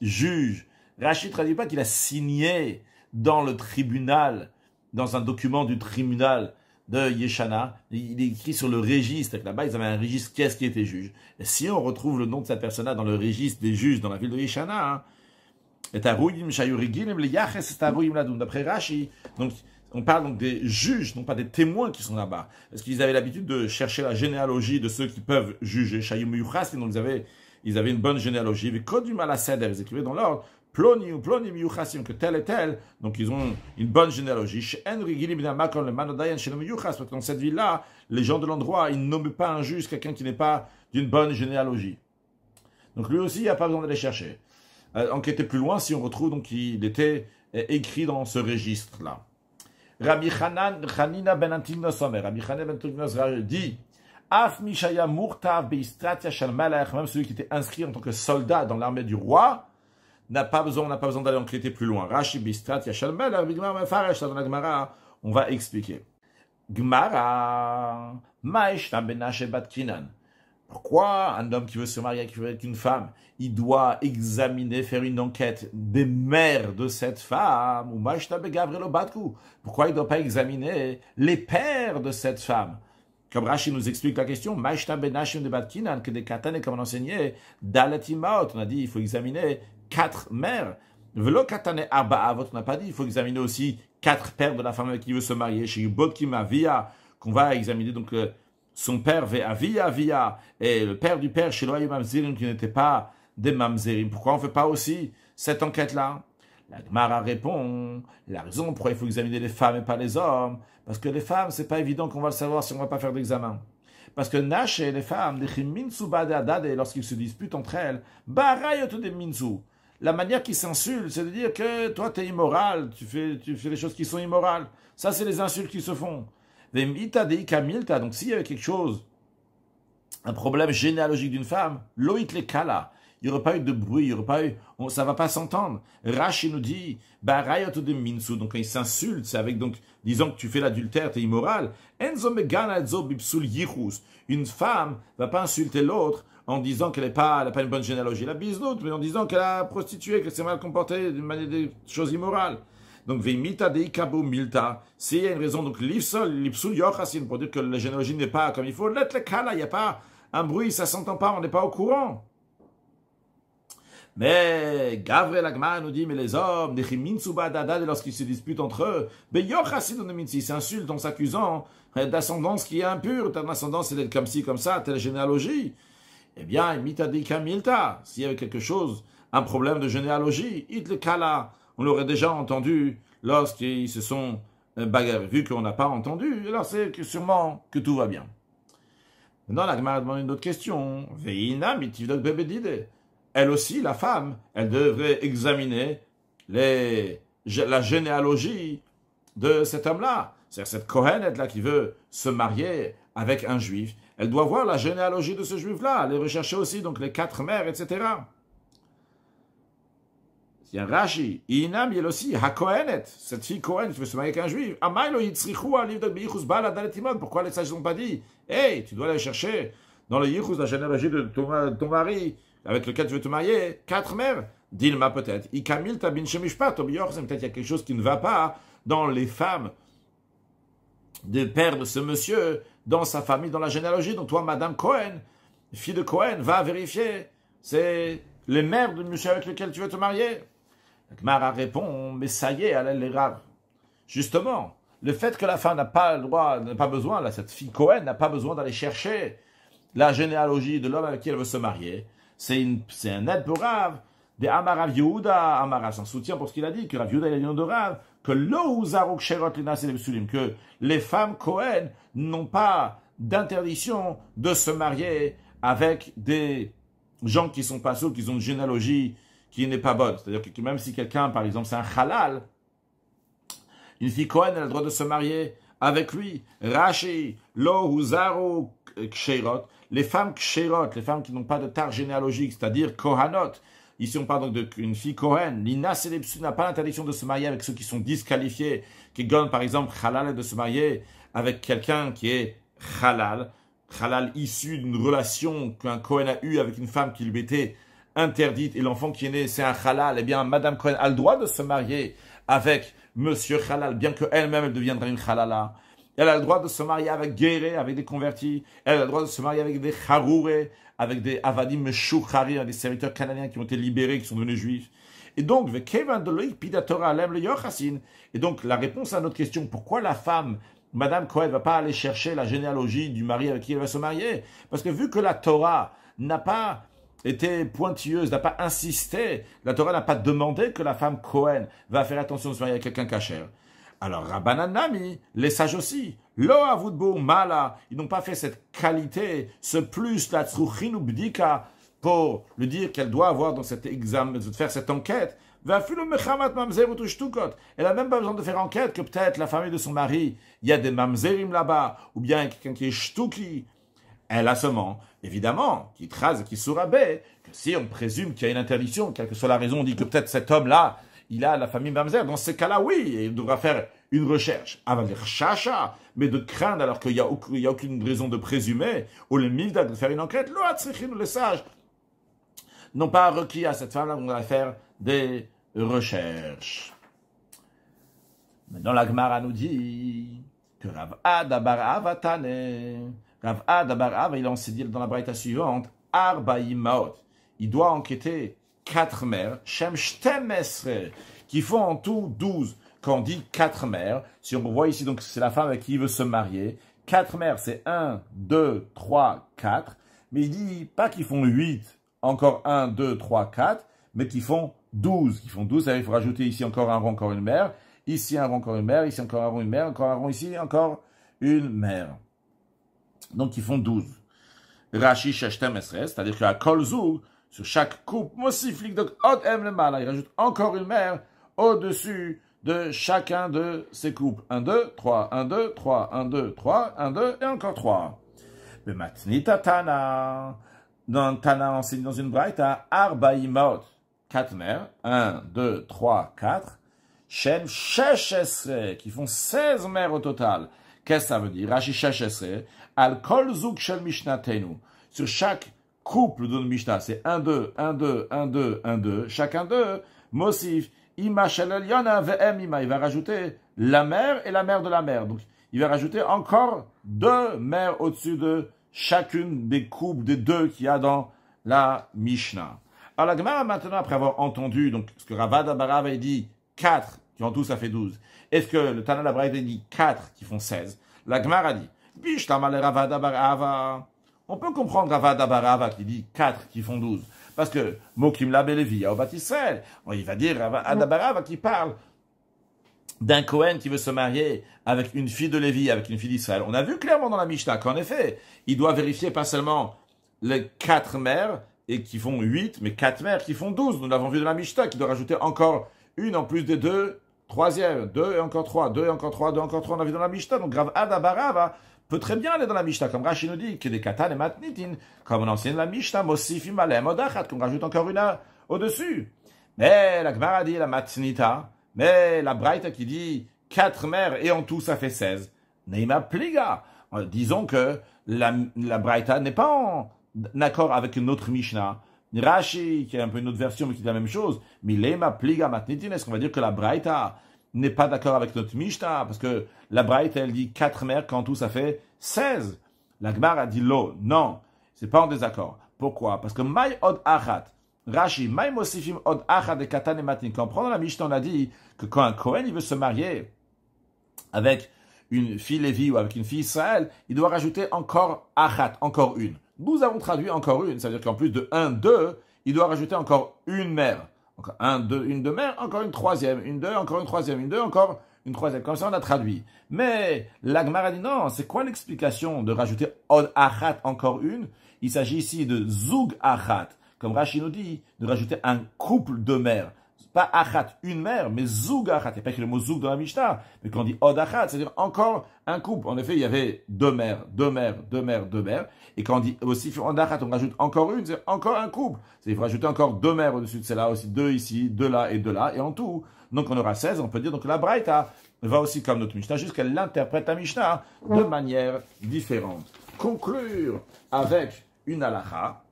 juges, Rashi ne traduit pas qu'il a signé dans le tribunal, dans un document du tribunal, de Yeshana, il est écrit sur le registre, là-bas ils avaient un registre, qu'est-ce qui était juge Et si on retrouve le nom de cette personne-là dans le registre des juges dans la ville de Yeshana, hein. d'après Rashi, donc on parle donc des juges, non pas des témoins qui sont là-bas. Parce qu'ils avaient l'habitude de chercher la généalogie de ceux qui peuvent juger. donc ils avaient, ils avaient une bonne généalogie. Mais quand du mal à ils écrivaient dans l'ordre. Ploni ou Ploni Miyuchasim, que tel et tel, donc ils ont une bonne généalogie. Dans cette ville-là, les gens de l'endroit, ils nomment pas injuste quelqu'un qui n'est pas d'une bonne généalogie. Donc lui aussi, il n'y a pas besoin d'aller chercher. Euh, enquêter plus loin si on retrouve, donc il était euh, écrit dans ce registre-là. Rabbi Hanina ben Antignos Omer, Rabbi Hanina ben Antignos dit Af Mishaya Murtav Beistratia Shalmalach, même celui qui était inscrit en tant que soldat dans l'armée du roi, n'a pas besoin, on n'a pas besoin d'aller enquêter plus loin. on va expliquer. Ben Pourquoi un homme qui veut se marier avec une femme, il doit examiner, faire une enquête des mères de cette femme, ou ben Pourquoi il ne doit pas examiner les pères de cette femme? Comme Rashi nous explique la question, ben que des katanes, comme on on a dit, il faut examiner quatre mères. Velo n'a pas dit. Il faut examiner aussi quatre pères de la femme avec qui veut se marier. Chez via, qu'on va examiner donc euh, son père Avia via, et le père du père chez Loye qui n'était pas des Mamzerim. Pourquoi on ne fait pas aussi cette enquête-là La Gemara répond la raison pourquoi il faut examiner les femmes et pas les hommes, parce que les femmes, c'est pas évident qu'on va le savoir si on ne va pas faire d'examen. Parce que Nash et les femmes, lorsqu'ils se disputent entre elles, Barayot de Minsu, la manière qu'ils s'insulte, c'est de dire que toi, tu es immoral, tu fais, tu fais des choses qui sont immorales. Ça, c'est les insultes qui se font. Donc, s'il y avait quelque chose, un problème généalogique d'une femme, le il n'y aurait pas eu de bruit, il n'y aurait pas on, ça va pas s'entendre. Rashi nous dit, barayot de minsu, donc il s'insulte, c'est avec, donc, disons que tu fais l'adultère, tu es immoral. Enzo megana bipsul Une femme va pas insulter l'autre en disant qu'elle n'est pas, pas, une bonne généalogie, la bisnoute, mais en disant qu'elle a prostitué, qu'elle s'est mal comportée d'une manière des choses immorales. Donc, veimita de milta. S'il y a une raison, donc, l'ipsul, l'ipsul yochasin, pour dire que la généalogie n'est pas comme il faut, let le kala, il n'y a pas un bruit, ça s'entend pas, on n'est pas au courant. Mais Gavre Lagma nous dit, mais les hommes, lorsqu'ils se disputent entre eux, c'est s'insultent en s'accusant hein, d'ascendance qui est impure, d'ascendance ascendance c'est comme ci, comme ça, telle généalogie. Eh bien, mitadika milta, s'il y avait quelque chose, un problème de généalogie, le kala, on l'aurait déjà entendu lorsqu'ils se sont euh, bagarrés, vu qu'on n'a pas entendu, alors c'est sûrement que tout va bien. Maintenant, la demande une autre question. Veina bebedide. Elle aussi, la femme, elle devrait examiner la généalogie de cet homme-là. C'est C'est-à-dire cette Kohenet là qui veut se marier avec un juif. Elle doit voir la généalogie de ce juif-là, aller rechercher aussi donc les quatre mères, etc. Il y a Inam aussi, HaKohenet, cette fille Cohen qui veut se marier avec un juif. Pourquoi les sages n'ont pas dit Hey, tu dois aller chercher dans le Yichus la généalogie de ton, mari avec lequel tu veux te marier, quatre mères. Dilma peut-être. Ikamil Tabin Shemishpat, peut-être il y a quelque chose qui ne va pas dans les femmes de perdre ce monsieur dans sa famille, dans la généalogie. Donc toi, Madame Cohen, fille de Cohen, va vérifier. C'est les mères de monsieur avec lequel tu veux te marier. Mara répond, mais ça y est, elle, est rare. Justement, le fait que la femme n'a pas le droit, n'a pas besoin, là, cette fille Cohen n'a pas besoin d'aller chercher la généalogie de l'homme avec qui elle veut se marier, c'est un aide pour Rav. Des Amarav Yehuda, s'en soutient pour ce qu'il a dit, que Rav Yehuda est l'union de rave que que les femmes Cohen n'ont pas d'interdiction de se marier avec des gens qui sont pas sots, qui ont une généalogie qui n'est pas bonne. C'est-à-dire que même si quelqu'un, par exemple, c'est un halal, une fille Cohen, a le droit de se marier avec lui. Rashi, les femmes Cohen, les femmes qui n'ont pas de tare généalogique, c'est-à-dire kohanot, Ici, on parle donc d'une fille Cohen. L'Ina Selepsu n'a pas l'interdiction de se marier avec ceux qui sont disqualifiés, qui gagnent par exemple halal de se marier avec quelqu'un qui est halal, halal issu d'une relation qu'un Cohen a eue avec une femme qui lui était interdite et l'enfant qui est né, c'est un halal, eh bien, Madame Cohen a le droit de se marier avec Monsieur halal, bien quelle même elle deviendra une halala. Elle a le droit de se marier avec guéré, avec des convertis. Elle a le droit de se marier avec des Haroure, avec des avadim shoukhari, des serviteurs canadiens qui ont été libérés, qui sont devenus juifs. Et donc, et donc la réponse à notre question, pourquoi la femme, Madame Cohen, ne va pas aller chercher la généalogie du mari avec qui elle va se marier Parce que vu que la Torah n'a pas été pointilleuse, n'a pas insisté, la Torah n'a pas demandé que la femme Cohen va faire attention de se marier avec quelqu'un cachère. Alors, Rabbananami, les sages aussi, loa mala, ils n'ont pas fait cette qualité, ce plus, la bdika, pour le dire qu'elle doit avoir dans cet examen, de faire cette enquête. Elle n'a même pas besoin de faire enquête que peut-être la famille de son mari, il y a des mamzerim là-bas, ou bien quelqu'un qui est shtuki. Elle a seulement, évidemment, qui trace qui sourabait, que si on présume qu'il y a une interdiction, quelle que soit la raison, on dit que peut-être cet homme-là, il a la famille Mamzer. Dans ce cas-là, oui, il devra faire une recherche. Avant ah, de chacha, mais de craindre alors qu'il n'y a, aucune raison de présumer, ou le milda de faire une enquête, lo le sage, n'ont pas requis à cette femme-là, on faire des recherches. Maintenant, la Gemara nous dit que Rav Adabar Avatane, Rav Adabar il a enseigné dans la braïta suivante, Arbaïmaot, il doit enquêter 4 mères, qui font en tout 12. Quand on dit 4 mères, si on voit ici, c'est la femme avec qui il veut se marier. 4 mères, c'est 1, 2, 3, 4. Mais il ne dit pas qu'ils font 8, encore 1, 2, 3, 4, mais qu'ils font 12. qui font 12, cest faut rajouter ici encore un rond, encore une mère. Ici, un rond, encore une mère. Ici, encore un rond, une mère. Encore un ici, encore une mère. Donc, ils font 12. Rachi, Chemchtem Esre, c'est-à-dire la colzo sur chaque coupe, Mosif donc Od M le il rajoute encore une mère au-dessus de chacun de ces coupes. 1, 2, 3, 1, 2, 3, 1, 2, 3, 1, 2 et encore 3. Mais Matnita Tana, dans Tana enseigne dans une braïta, Arbaïmaot, 4 mères, 1, 2, 3, 4, Shem Sheshesre, qui font 16 mères au total. Qu'est-ce que ça veut dire Rashi Sheshesre, Al Kol Shel Mishnatenu. Sur chaque couple de Mishnah, c'est 1, 2, 1, 2, 1, 2, 1, 2, chacun d'eux, Mosif, Ima Ve'em Ima, il va rajouter la mère et la mère de la mère. Donc, il va rajouter encore deux mères au-dessus de chacune des couples des deux qu'il y a dans la Mishnah. Alors, la Gemara, maintenant, après avoir entendu donc, ce que Ravada Barav a dit, 4, qui en tout, ça fait 12. Est-ce que le Tana a dit 4 qui font 16 La Gemara dit, Bishtamale Ravada Barava. On peut comprendre Avad Adabarava qui dit 4 qui font 12. Parce que Mokim Labelevi, au Israël, il va dire Adabarava qui parle d'un Cohen qui veut se marier avec une fille de Lévi, avec une fille d'Israël. On a vu clairement dans la Mishnah qu'en effet, il doit vérifier pas seulement les quatre mères et qui font huit, mais quatre mères qui font douze. Nous l'avons vu dans la Mishnah, qu'il doit rajouter encore une en plus des deux, troisième, deux et encore trois, deux et encore trois, deux et encore trois, on a vu dans la Mishnah. Donc grave Adabarava, peut très bien aller dans la Mishnah, comme Rashi nous dit, que des katan et matnitin, comme on enseigne la Mishnah, mosifim alem odachat, qu'on rajoute encore une au-dessus. Mais la Gemara dit la matnita, mais la Braïta qui dit quatre mères et en tout ça fait 16. Neima pliga. Disons que la, la Braïta n'est pas en accord avec autre Mishnah. Rashi, qui est un peu une autre version, mais qui dit la même chose. mais Milema pliga matnitin, est-ce qu'on va dire que la Braïta n'est pas d'accord avec notre Mishnah, parce que la Braille, elle dit quatre mères, quand tout ça fait 16. La Gmar a dit l'eau. Non, c'est pas en désaccord. Pourquoi Parce que my od achat, Rashi, mosifim od achat de katan matin. Quand on la Mishnah, on a dit que quand un Kohen il veut se marier avec une fille Lévi ou avec une fille Israël, il doit rajouter encore achat, encore une. Nous avons traduit encore une, cest à dire qu'en plus de 1, 2, il doit rajouter encore une mère. Un, deux, une demeure, encore une troisième, une deux, encore une troisième, une deux, encore une troisième. Comme ça, on a traduit. Mais l'Agmara dit non, c'est quoi l'explication de rajouter od achat encore une Il s'agit ici de zug achat. Comme Rashi nous dit, de rajouter un couple de mères. Pas achat, une mère, mais zoug achat. Il n'y a pas que le mot zoug dans la Mishnah. Mais quand on dit od c'est-à-dire encore un couple. En effet, il y avait deux mères, deux mères, deux mères, deux mères. Et quand on dit aussi on rajoute encore une, c'est encore un couple. C'est-à-dire faut rajouter encore deux mères au-dessus de celle-là, aussi deux ici, deux là et deux là. Et en tout, donc on aura 16. On peut dire donc la Braïta va aussi comme notre Mishnah, juste qu'elle l'interprète la Mishnah de manière différente. Conclure avec une halakha,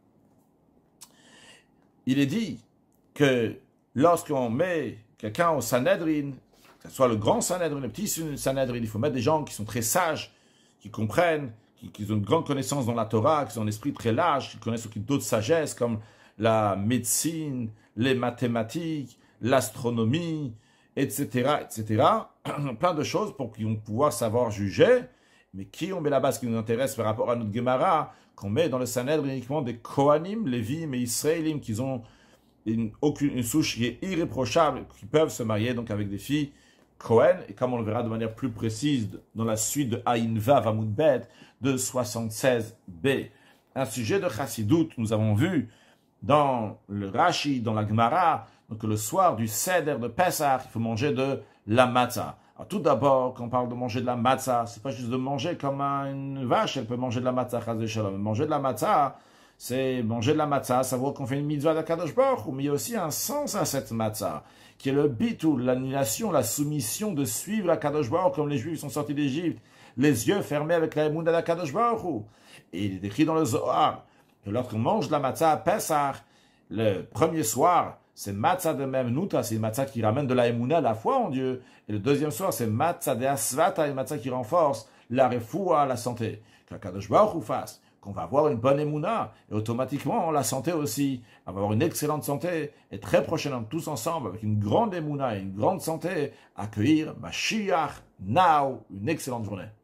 il est dit que lorsqu'on met quelqu'un au Sanhedrin, que ce soit le grand Sanhedrin, le petit Sanhedrin, il faut mettre des gens qui sont très sages, qui comprennent, qui, ont une grande connaissance dans la Torah, qui ont un esprit très large, qui connaissent d'autres sagesses comme la médecine, les mathématiques, l'astronomie, etc., etc. Plein de choses pour qu'ils vont pouvoir savoir juger. Mais qui on met la base qui nous intéresse par rapport à notre Gemara, qu'on met dans le Sanhedrin uniquement des Kohanim, Lévim et Israélim, qu'ils ont une, aucune, souche qui est irréprochable, qui peuvent se marier donc avec des filles Cohen, et comme on le verra de manière plus précise dans la suite de Vav, Bed de 76b. Un sujet de Chassidoute, nous avons vu dans le Rashi, dans la Gemara, que le soir du Seder de Pessah, il faut manger de la matzah. tout d'abord, quand on parle de manger de la matzah, n'est pas juste de manger comme une vache, elle peut manger de la matzah, manger de la matzah, c'est manger de la matzah, savoir qu'on fait une mitzvah d'Akadosh Baruch mais il y a aussi un sens à cette matzah, qui est le bitou, l'annulation, la soumission de suivre la Baruch comme les Juifs sont sortis d'Égypte, les yeux fermés avec la à d'Akadosh Baruch Et il est écrit dans le Zohar que lorsqu'on mange de la matzah à Pessah, le premier soir, c'est matzah de nuta c'est une matzah qui ramène de la à la foi en Dieu. Et le deuxième soir, c'est matzah de Asvata, une matzah qui renforce la refoua, la santé. Qu'Akadosh Baruch fasse qu'on va avoir une bonne émouna, et automatiquement la santé aussi. On va avoir une excellente santé, et très prochainement, tous ensemble, avec une grande émouna et une grande santé, accueillir Mashiach Now, une excellente journée.